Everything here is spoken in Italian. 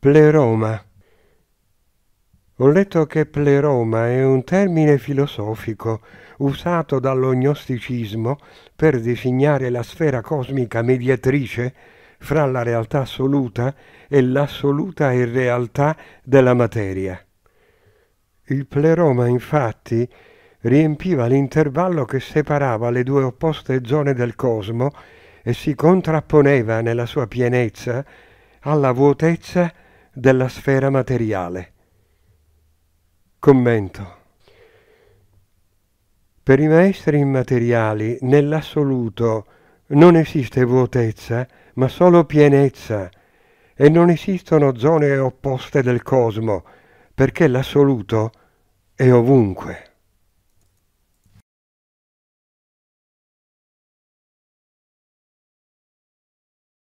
Pleroma. Ho letto che pleroma è un termine filosofico usato dallo gnosticismo per designare la sfera cosmica mediatrice fra la realtà assoluta e l'assoluta irrealtà della materia. Il pleroma, infatti, riempiva l'intervallo che separava le due opposte zone del cosmo e si contrapponeva nella sua pienezza alla vuotezza della sfera materiale. Commento. Per i maestri immateriali nell'assoluto non esiste vuotezza, ma solo pienezza, e non esistono zone opposte del cosmo, perché l'assoluto è ovunque.